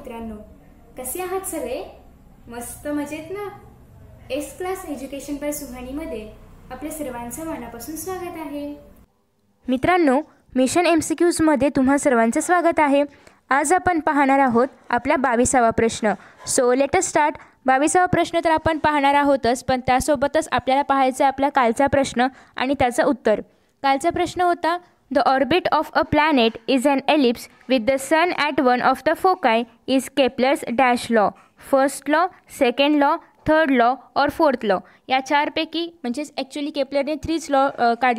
मित्रांनो कसे आहात सगळे मस्त मजेत ना एस क्लास एज्युकेशन पर सुहाणीमध्ये आपल्या सर्वांचं मनापासून स्वागत आहे मित्रांनो मिशन एम सी क्यूजमध्ये तुम्हा सर्वांचं स्वागत आहे आज आपण पाहणार आहोत आपला बावीसावा प्रश्न सो लेट स्टार्ट बावीसावा प्रश्न तर आपण पाहणार आहोतच पण त्यासोबतच आपल्याला पाहायचा आपला कालचा प्रश्न आणि त्याचं उत्तर कालचा प्रश्न होता the orbit of a planet is an ellipse with the sun at one of the foci is Kepler's dash law first law second law third law और फोर्थ लॉ या चारपैकी म्हणजेच ॲक्च्युली केपलरने थ्रीच लॉ काढ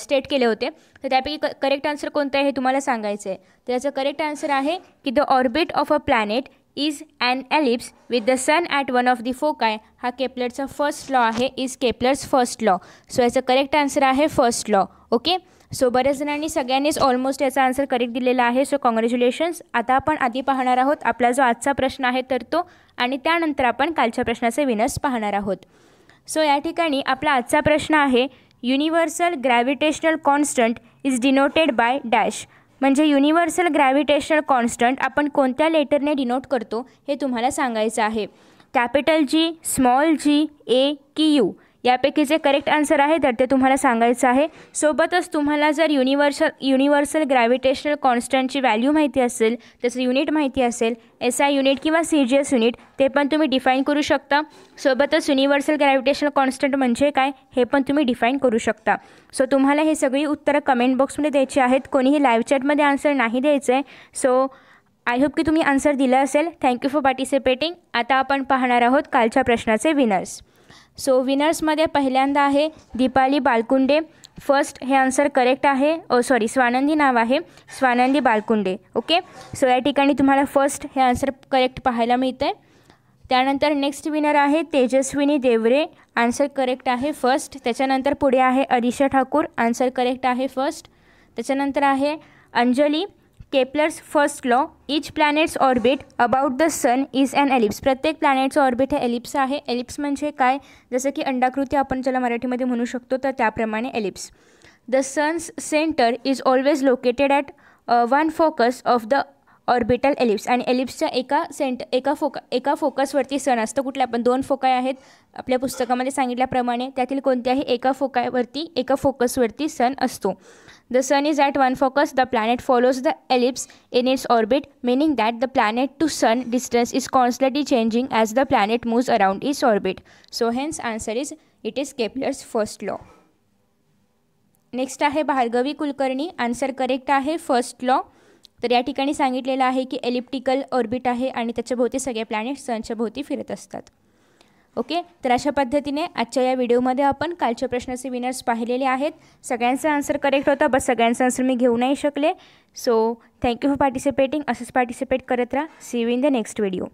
स्टेट केले होते तर त्यापैकी करेक्ट आन्सर कोणतं आहे हे तुम्हाला सांगायचं आहे तर करेक्ट आन्सर आहे की the orbit of a planet is and ellipse with the sun at one of the foci हा केपलरचा फर्स्ट लॉ आहे is Kepler's first law so याचं करेक्ट आन्सर आहे फर्स्ट लॉ ओके सो बऱ्याच जणांनी सगळ्यांनीच ऑलमोस्ट याचा आन्सर करेक्ट दिलेला आहे सो कॉंग्रॅच्युलेशन्स आता आपण आधी पाहणार आहोत आपला जो आजचा प्रश्न आहे तर तो आणि त्यानंतर आपण कालच्या प्रश्नाचे विनस पाहणार आहोत सो या ठिकाणी आपला आजचा प्रश्न आहे universal gravitational constant is denoted by dash म्हणजे युनिव्हर्सल ग्रॅव्हिटेशनल कॉन्स्टंट आपण कोणत्या लेटरने डिनोट करतो हे तुम्हाला सांगायचं आहे कॅपिटल जी स्मॉल जी ए की यू यापैकी जे करेक्ट आन्सर आहे तर ते तुम्हाला सांगायचं आहे सोबतच तुम्हाला जर युनिव्हर्सल युनिव्हर्सल ग्रॅव्हिटेशनल कॉन्स्टंटची व्हॅल्यू माहिती असेल त्याचं युनिट माहिती असेल एस आय युनिट किंवा सी जी एस युनिट ते पण तुम्ही डिफाईन करू शकता सोबतच युनिव्हर्सल ग्रॅव्हिटेशनल कॉन्स्टंट म्हणजे काय हे पण तुम्ही डिफाईन करू शकता सो तुम्हाला हे सगळी उत्तरं कमेंट बॉक्समध्ये द्यायची आहेत कोणीही लाईव्ह चॅटमध्ये आन्सर नाही द्यायचं आहे सो आय होप की तुम्ही आन्सर दिलं असेल थँक्यू फॉर पार्टिसिपेटिंग आता आपण पाहणार आहोत कालच्या प्रश्नाचे विनर्स सो विनर्समध्ये पहिल्यांदा आहे दीपाली बालकुंडे फर्स्ट हे आन्सर करेक्ट आहे ओ oh, सॉरी स्वानंदी नाव आहे स्वानंदी बालकुंडे ओके सो या ठिकाणी तुम्हाला फर्स्ट हे आन्सर करेक्ट पाहायला मिळतं आहे त्यानंतर नेक्स्ट विनर आहे तेजस्विनी देवरे आन्सर करेक्ट आहे फर्स्ट त्याच्यानंतर पुढे आहे अरिशा ठाकूर आन्सर करेक्ट आहे फर्स्ट त्याच्यानंतर आहे Anjali Kepler's first law each planets orbit about the sun is and ellipse प्रत्येक प्लॅनेटचं ऑर्बिट हे एलिप्स आहे एलिप्स म्हणजे काय जसं की अंडाकृती आपण ज्याला मराठीमध्ये म्हणू शकतो तर त्याप्रमाणे ellipse the sun's centre is always located at one focus of the orbital ellipse आणि एलिप्सच्या एका सेंट एका फोक एका फोकसवरती सण असतो कुठल्या पण दोन फोकाय आहेत आपल्या पुस्तकामध्ये सांगितल्याप्रमाणे त्यातील कोणत्याही एका फोकावरती एका फोकसवरती सण असतो the sun is at one focus the planet follows the ellipse in its orbit meaning that the planet to sun distance is constantly changing as the planet moves around its orbit so hence answer is it is Kepler's first law next आहे Bhargavi Kulkarni answer correct आहे first law तर या ठिकाणी सांगितलेलं आहे की elliptical orbit आहे आणि त्याच्याभोवती सगळे प्लॅनेट सनच्या भोवती फिरत असतात ओके तर अशा पद्धतीने आजच्या या व्हिडिओमध्ये आपण कालच्या प्रश्नाचे विनर्स पाहिलेले आहेत सगळ्यांचा आन्सर करेक्ट होता बस सगळ्यांचा आन्सर मी घेऊ नाही शकले सो थँक्यू फॉर पार्टिसिपेटिंग असंच पार्टिसिपेट करत राहा see you in the next video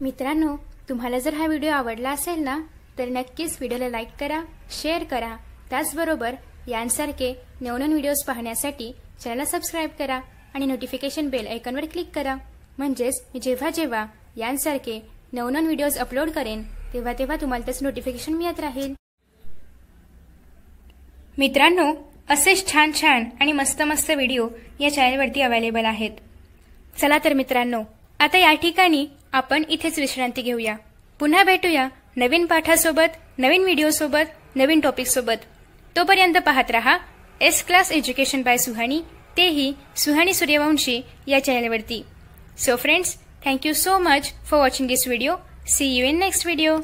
मित्रांनो तुम्हाला जर हा व्हिडिओ आवडला असेल ना तर नक्कीच व्हिडिओला लाईक करा शेअर करा त्याचबरोबर यांसारखे नवनवीन व्हिडिओज पाहण्यासाठी चॅनलला सबस्क्राईब करा आणि नोटिफिकेशन बेल आयकॉनवर क्लिक करा म्हणजेच मी जेव्हा जेव्हा यांसारखे नवनवन व्हिडिओज अपलोड करेन तेव्हा तेव्हा तुम्हाला त्याचं नोटिफिकेशन मिळत राहील मित्रांनो असेच छान छान आणि मस्त मस्त व्हिडिओ या चॅनलवरती अवेलेबल आहेत चला तर मित्रांनो आता या ठिकाणी आपण इथेच विश्रांती घेऊया पुन्हा भेटूया नवीन पाठासोबत नवीन व्हिडिओसोबत नवीन टॉपिकसोबत तोपर्यंत पाहत रहा S class education by Suhani तेही सुहाणी सूर्यवंशी या चॅनलवरती so friends thank you so much for watching this video see you in next video